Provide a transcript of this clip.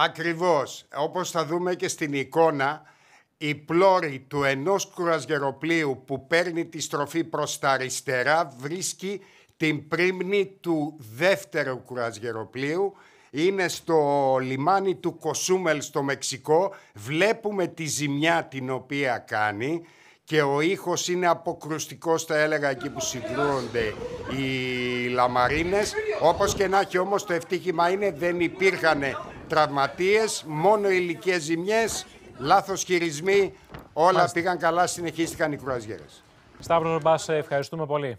Ακριβώς. Όπως θα δούμε και στην εικόνα, η πλώρη του ενός κουρασγεροπλίου που παίρνει τη στροφή προς τα αριστερά βρίσκει την πρίμνη του δεύτερου κουρασγεροπλίου. Είναι στο λιμάνι του Κοσούμελ στο Μεξικό. Βλέπουμε τη ζημιά την οποία κάνει και ο ήχος είναι αποκρουστικός θα έλεγα εκεί που συγκρούονται οι λαμαρίνες όπως και να έχει όμως το ευτύχημα είναι δεν υπήρχαν τραυματίες, μόνο ηλικές ζημιές, λάθος χειρισμοί, όλα Μάλιστα. πήγαν καλά, συνεχίστηκαν οι κρουαζιέρες. Σταύρο Ρουμπάς, ευχαριστούμε πολύ.